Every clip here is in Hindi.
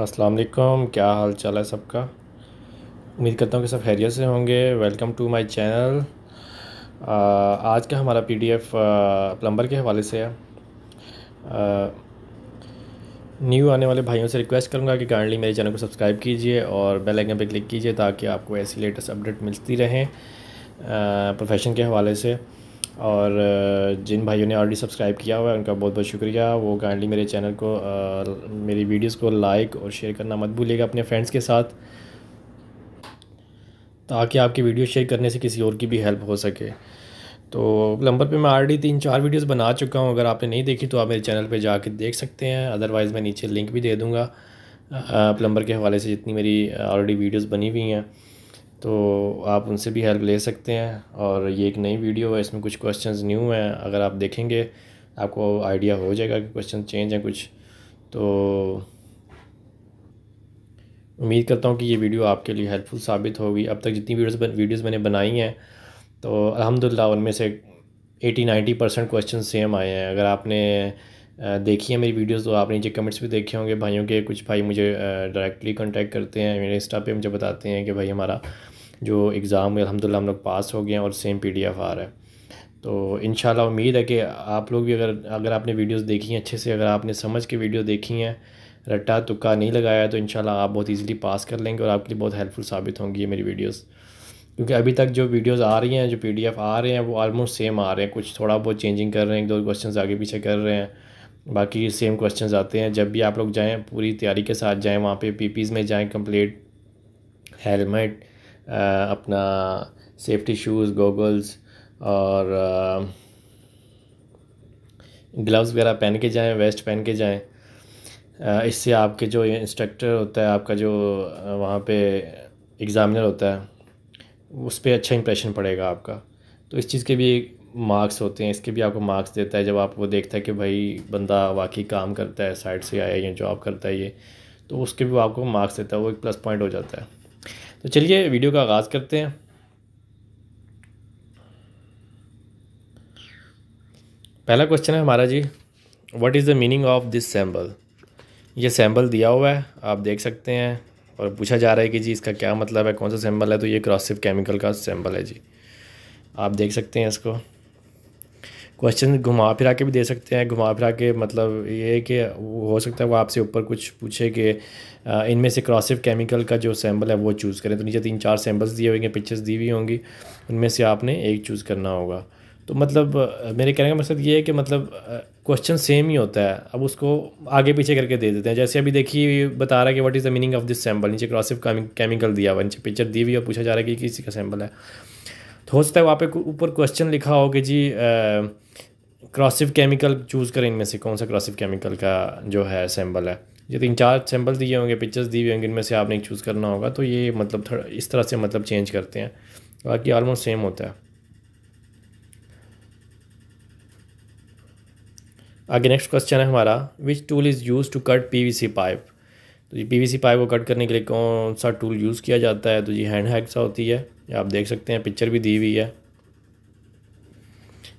अस्सलाम वालेकुम क्या हाल चाल है सबका उम्मीद करता हूँ कि सब खैरियत से होंगे वेलकम टू माय चैनल आज का हमारा पीडीएफ प्लम्बर के हवाले से है न्यू आने वाले भाइयों से रिक्वेस्ट करूँगा कि काइंडली मेरे चैनल को सब्सक्राइब कीजिए और बेल आइकन पर क्लिक कीजिए ताकि आपको ऐसी लेटेस्ट अपडेट मिलती रहें प्रोफेशन के हवाले से और जिन भाइयों ने ऑलरेडी सब्सक्राइब किया हुआ है उनका बहुत बहुत शुक्रिया वो काइंडली मेरे चैनल को आ, मेरी वीडियोस को लाइक और शेयर करना मत भूलिएगा अपने फ्रेंड्स के साथ ताकि आपकी वीडियो शेयर करने से किसी और की भी हेल्प हो सके तो प्लम्बर पे मैं ऑलरेडी तीन चार वीडियोस बना चुका हूँ अगर आपने नहीं देखी तो आप मेरे चैनल पर जा देख सकते हैं अदरवाइज़ मैं नीचे लिंक भी दे दूँगा प्लम्बर के हवाले से जितनी मेरी ऑलरेडी वीडियोज़ बनी हुई हैं तो आप उनसे भी हेल्प ले सकते हैं और ये एक नई वीडियो है इसमें कुछ क्वेश्चंस न्यू हैं अगर आप देखेंगे आपको आइडिया हो जाएगा कि क्वेश्चन चेंज हैं कुछ तो उम्मीद करता हूँ कि ये वीडियो आपके लिए हेल्पफुल साबित होगी अब तक जितनी वीडियोस बन, वीडियोस मैंने बनाई हैं तो अलहमदिल्ला उनमें से eighty ninety percent question same आए हैं अगर आपने देखी है मेरी वीडियोस तो आपने नीचे कमेंट्स भी देखे होंगे भाइयों के कुछ भाई मुझे डायरेक्टली कांटेक्ट करते हैं मेरे इंस्टा पे मुझे बताते हैं कि भाई हमारा जो एग्ज़ाम में अलहमदिल्ला हम लोग पास हो गए हैं और सेम पी डी एफ आ रहा है तो इन उम्मीद है कि आप लोग भी अगर अगर आपने वीडियोस देखी हैं अच्छे से अगर आपने समझ के वीडियो देखी हैं रट्टा तुक्का नहीं लगाया तो इन आप बहुत ईज़िली पास कर लेंगे और आपके लिए बहुत हेल्पफुल साबित होंगी ये मेरी वीडियोज़ क्योंकि अभी तक जो वीडियोस आ रही हैं जो पीडीएफ आ रहे हैं वो ऑलमोस्ट सेम आ रहे हैं कुछ थोड़ा बहुत चेंजिंग कर रहे हैं एक दो क्वेश्चन आगे पीछे कर रहे हैं बाकी सेम क्वेश्चन आते हैं जब भी आप लोग जाएँ पूरी तैयारी के साथ जाएँ वहाँ पर पी में जाएँ कंप्लीट हेलमेट अपना सेफ्टी शूज़ गॉगल्स और ग्लव्स वगैरह पहन के जाएं वेस्ट पहन के जाएं इससे आपके जो इंस्ट्रक्टर होता है आपका जो वहाँ पे एग्ज़ामिनर होता है उस पर अच्छा इंप्रेशन पड़ेगा आपका तो इस चीज़ के भी मार्क्स होते हैं इसके भी आपको मार्क्स देता है जब आप वो देखता है कि भाई बंदा वाकई काम करता है साइड से आया या जॉब करता है ये तो उसके भी आपको मार्क्स देता है वो एक प्लस पॉइंट हो जाता है तो चलिए वीडियो का आगाज़ करते हैं पहला क्वेश्चन है हमारा जी what is the meaning of this symbol ये सैम्बल दिया हुआ है आप देख सकते हैं और पूछा जा रहा है कि जी इसका क्या मतलब है कौन सा सैम्बल है तो ये क्रॉसिव केमिकल का सैम्बल है जी आप देख सकते हैं इसको क्वेश्चन घुमा फिरा के भी दे सकते हैं घुमा फिरा के मतलब ये है कि हो सकता है वो आपसे ऊपर कुछ पूछे कि इनमें से क्रॉसिव केमिकल का जो सैम्पल है वो चूज़ करें तो नीचे तीन चार सैम्पल्स दिए होंगे पिक्चर्स दी हुई होंगी उनमें से आपने एक चूज़ करना होगा तो मतलब मेरे कहने का मकसद ये है कि मतलब क्वेश्चन सेम ही होता है अब उसको आगे पीछे करके दे देते हैं जैसे अभी देखिए बता रहा है कि what is the meaning of this sample नीचे क्रॉसिव केमिकल दिया हुआ नीचे पिक्चर दी हुई और पूछा जा रहा है कि किसी का सैम्पल है हो सकता है वहाँ पे ऊपर क्वेश्चन लिखा हो कि जी क्रॉसिव केमिकल चूज़ करें इनमें से कौन सा क्रॉसिव केमिकल का जो है सैम्बल है ये तीन चार सैम्पल दिए होंगे पिक्चर्स दी हुई होंगी इनमें से आपने चूज़ करना होगा तो ये मतलब थोड़ा इस तरह से मतलब चेंज करते हैं बाकी ऑलमोस्ट सेम होता है आगे नेक्स्ट क्वेश्चन है हमारा which tool is use to cut PVC pipe तो ये पीवीसी पाइप को कट करने के लिए कौन सा टूल यूज़ किया जाता है तो ये हैंड हैक्सा होती है आप देख सकते हैं पिक्चर भी दी हुई है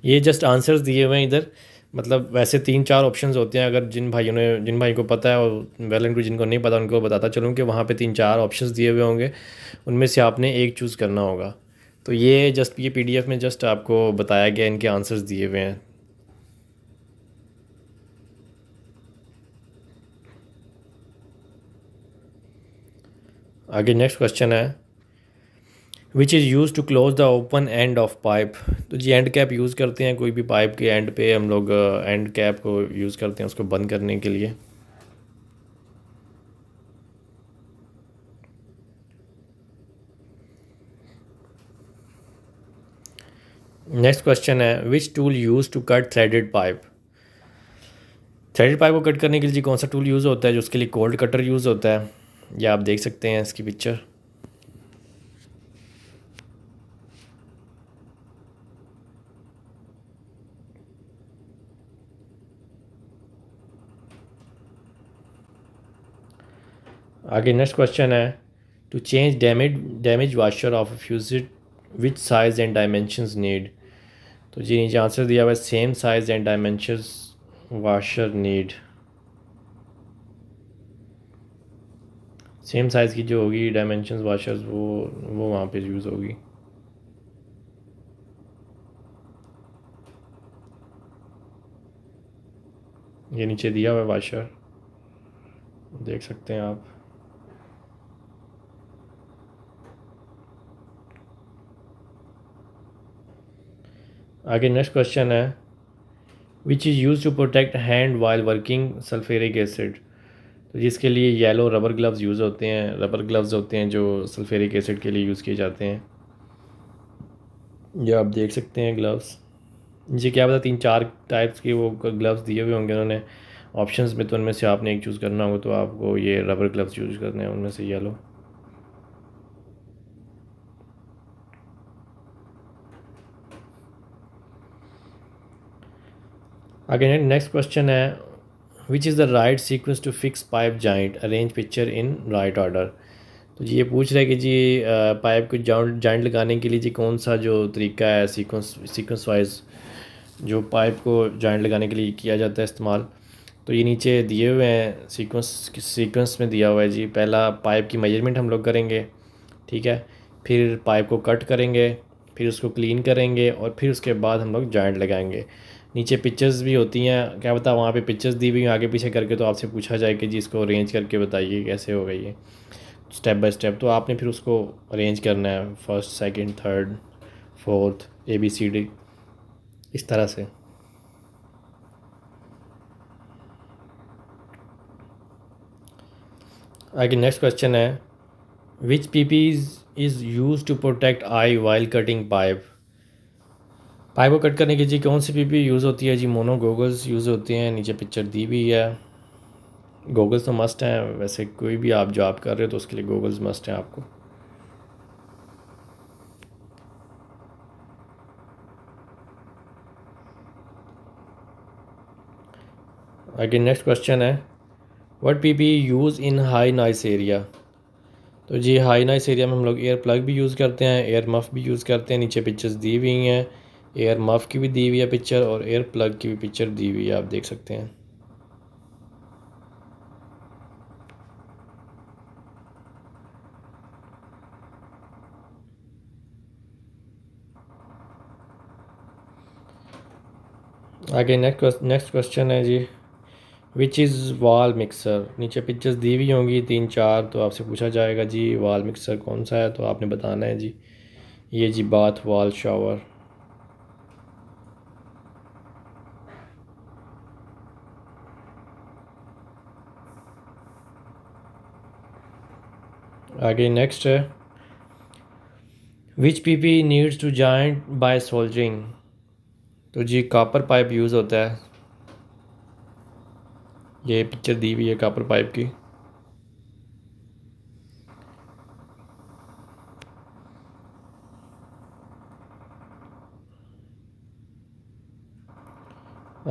ये जस्ट आंसर्स दिए हुए हैं इधर मतलब वैसे तीन चार ऑप्शंस होते हैं अगर जिन भाइयों ने जिन भाई को पता है और वेल एंड जिनको नहीं पता उनको बताता चलूँ कि वहाँ पे तीन चार ऑप्शंस दिए हुए होंगे उनमें से आपने एक चूज़ करना होगा तो ये जस्ट ये पीडीएफ में जस्ट आपको बताया गया इनके आंसर्स दिए हुए हैं आगे नेक्स्ट क्वेश्चन है which is use to close the open end of pipe तो जी एंड कैप यूज़ करते हैं कोई भी पाइप के एंड पे हम लोग एंड uh, कैप को यूज़ करते हैं उसको बंद करने के लिए नेक्स्ट क्वेश्चन है which tool use to cut threaded pipe threaded pipe को कट करने के लिए कौन सा टूल यूज़ होता है जो उसके लिए कोल्ड कटर यूज़ होता है या आप देख सकते हैं इसकी पिक्चर आगे नेक्स्ट क्वेश्चन है to change damage damage washer of fuse which size and dimension need तो जी नीचे आंसर दिया हुआ है same size and dimension washer need same size की जो होगी डायमेंशन वाशर्स वो वो वहाँ पे यूज़ होगी ये नीचे दिया हुआ है वाशर देख सकते हैं आप आगे नेक्स्ट क्वेश्चन है which is use to protect hand while working sulphuric acid तो जिसके लिए येलो रबर ग्लव्स यूज़ होते हैं रबर ग्लव्स होते हैं जो सल्फेरिक एसिड के लिए यूज़ किए जाते हैं यह आप देख सकते हैं ग्लव्स जी क्या पता तीन चार टाइप्स के वो ग्लव्स दिए हुए होंगे उन्होंने ऑप्शंस में तो उनमें से आपने एक चूज़ करना होगा तो आपको ये रबर ग्लव्स यूज़ करने हैं उनमें से येलो अगेन नेक्स्ट क्वेश्चन है which is the right sequence to fix pipe joint arrange picture in right order तो जी ये पूछ रहे हैं कि जी पाइप को जॉइंट लगाने के लिए जी कौन सा जो तरीका है सीक्वेंस सीक्वेंस वाइज जो पाइप को जॉइंट लगाने के लिए किया जाता है इस्तेमाल तो ये नीचे दिए हुए हैं सीक्वेंस सीक्वेंस में दिया हुआ है जी पहला पाइप की मेजरमेंट हम लोग करेंगे ठीक है फिर पाइप को कट करेंगे फिर उसको क्लीन करेंगे और फिर उसके बाद हम लोग जॉइंट लगाएंगे नीचे पिक्चर्स भी होती हैं क्या बता वहाँ पे पिक्चर्स दी हुई आगे पीछे करके तो आपसे पूछा जाए कि जी इसको अरेंज करके बताइए कैसे हो गई है स्टेप बाय स्टेप तो आपने फिर उसको अरेंज करना है first second third fourth A B C D इस तरह से आगे नेक्स्ट क्वेश्चन है which P is use to protect eye while cutting pipe pipe को कट करने के जी कौन सी पी यूज़ होती है जी मोनो गोगल्स यूज़ होते हैं नीचे पिक्चर दी भी है गोगल्स तो मस्ट हैं वैसे कोई भी आप जॉब कर रहे हो तो उसके लिए गोगल्स मस्ट हैं आपको आगे नेक्स्ट क्वेश्चन है what P P use in high noise area तो जी हाई नाइस एरिया में हम लोग एयर प्लग भी यूज़ करते हैं एयर मफ भी यूज़ करते हैं नीचे पिक्चर्स दी हुई हैं एयर मफ की भी दी हुई है पिक्चर और एयर प्लग की भी पिक्चर दी हुई है आप देख सकते हैं आगे नेक्स्ट नेक्स्ट क्वेश्चन है जी विच इज़ वाल मिक्सर नीचे पिक्चर्स दी हुई होंगी तीन चार तो आपसे पूछा जाएगा जी वाल मिक्सर कौन सा है तो आपने बताना है जी ये जी बाथ वाल शावर आगे नेक्स्ट है which P P needs to joint by soldering तो जी कापर पाइप यूज़ होता है ये पिक्चर दी हुई है कापर पाइप की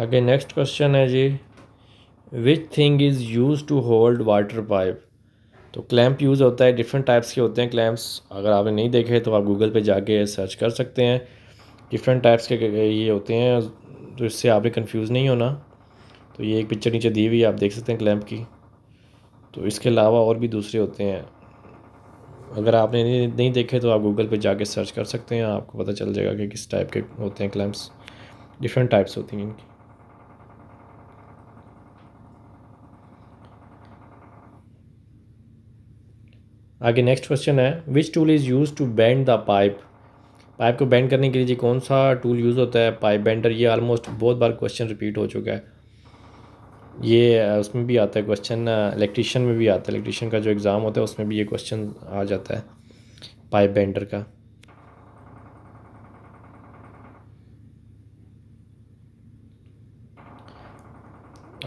आगे नेक्स्ट क्वेश्चन है जी which thing is use to hold water pipe तो क्लैम्प यूज़ होता है डिफरेंट टाइप्स के होते हैं क्लैम्प्स अगर आपने नहीं देखे तो आप गूगल पे जाके सर्च कर सकते हैं डिफरेंट टाइप्स के ये होते हैं तो इससे आपने कन्फ्यूज़ नहीं होना तो ये एक पिक्चर नीचे दी हुई है आप देख सकते हैं क्लैम्प की तो इसके अलावा और भी दूसरे होते हैं अगर आपने नहीं देखे तो आप गूगल पे जाके सर्च कर सकते हैं आपको पता चल जाएगा कि किस टाइप के होते हैं क्लैम्प्स डिफरेंट टाइप्स होती हैं इनकी आगे नेक्स्ट क्वेश्चन है which tool is use to bend the pipe pipe को बैंड करने के लिए जी कौन सा टूल यूज़ होता है पाइप बैंडर ये ऑलमोस्ट बहुत बार क्वेश्चन रिपीट हो चुका है ये उसमें भी आता है क्वेश्चन इलेक्ट्रिशियन में भी आता है इलेक्ट्रिशियन का जो एग्ज़ाम होता है उसमें भी ये क्वेश्चन आ जाता है पाइप बैंडर का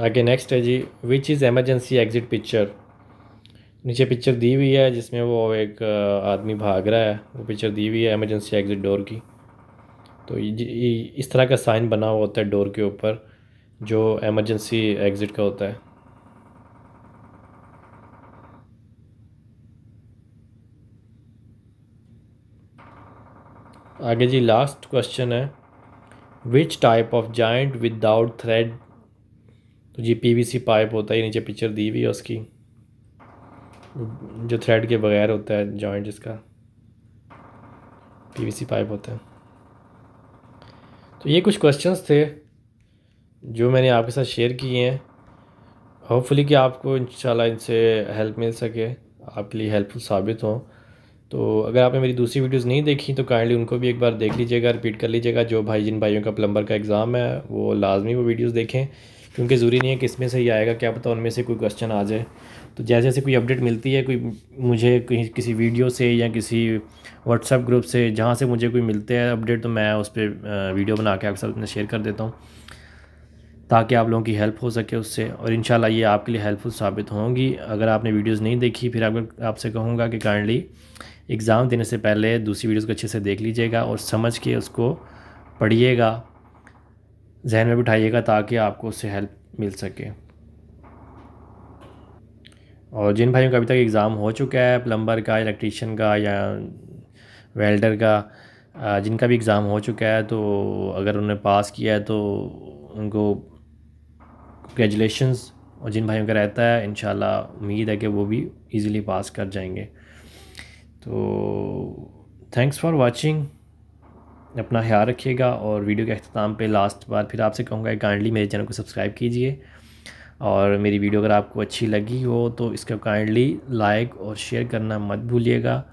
आगे नेक्स्ट है जी which is emergency exit picture नीचे पिक्चर दी हुई है जिसमें वो एक आदमी भाग रहा है वो पिक्चर दी हुई है एमरजेंसी एग्ज़िट डोर की तो इस तरह का साइन बना हुआ होता है डोर के ऊपर जो एमरजेंसी एग्ज़िट का होता है आगे जी लास्ट क्वेश्चन है which type of joint without thread तो जी पीवीसी पाइप होता है नीचे पिक्चर दी हुई है उसकी जो थ्रेड के बगैर होता है जॉइंट जिसका पीवीसी पाइप होता है तो ये कुछ क्वेश्चंस थे जो मैंने आपके साथ शेयर किए हैं होपफुली कि आपको इंशाल्लाह इनसे हेल्प मिल सके आपके लिए हेल्पफुल साबित हो तो अगर आपने मेरी दूसरी वीडियोस नहीं देखी तो काइंडली उनको भी एक बार देख लीजिएगा रिपीट कर लीजिएगा जो भाई जिन भाइयों का प्लम्बर का एग्ज़ाम है वो लाजमी वो वीडियोस देखें क्योंकि ज़रूरी नहीं है कि इसमें से ही आएगा क्या पता उनमें से कोई क्वेश्चन आ जाए तो जैसे जैसे कोई अपडेट मिलती है कोई मुझे कहीं किसी वीडियो से या किसी व्हाट्सएप ग्रुप से जहाँ से मुझे कोई मिलते हैं अपडेट तो मैं उस पर वीडियो बना के आपके साथ शेयर कर देता हूँ ताकि आप लोगों की हेल्प हो सके उससे और इन ये आपके लिए हेल्पफुल साबित होंगी अगर आपने वीडियोस नहीं देखी फिर आप आपसे कहूँगा कि काइंडली एग्ज़ाम देने से पहले दूसरी वीडियोस को अच्छे से देख लीजिएगा और समझ के उसको पढ़िएगा जहन में बिठाइएगा ताकि आपको उससे हेल्प मिल सके और जिन भाइयों का अभी तक एग्ज़ाम हो चुका है प्लम्बर का इलेक्ट्रीशियन का या वेल्डर का जिनका भी एग्ज़ाम हो चुका है तो अगर उन्होंने पास किया है तो उनको ग्रेजुलेशन और जिन भाइयों का रहता है इन उम्मीद है कि वो भी ईज़िली पास कर जाएंगे तो थैंक्स फॉर वॉचिंग अपना ख्याल रखिएगा और वीडियो के अख्ताम पे लास्ट बार फिर आपसे कहूँगा काइंडली मेरे चैनल को सब्सक्राइब कीजिए और मेरी वीडियो अगर आपको अच्छी लगी हो तो इसको काइंडली लाइक और शेयर करना मत भूलिएगा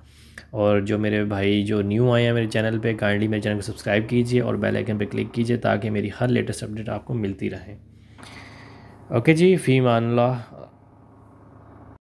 और जो मेरे भाई जो न्यू आए हैं मेरे चैनल पे काइंडली मेरे चैनल को सब्सक्राइब कीजिए और बेल आइकन पे क्लिक कीजिए ताकि मेरी हर लेटेस्ट अपडेट आपको मिलती रहे ओके जी फ़ी ला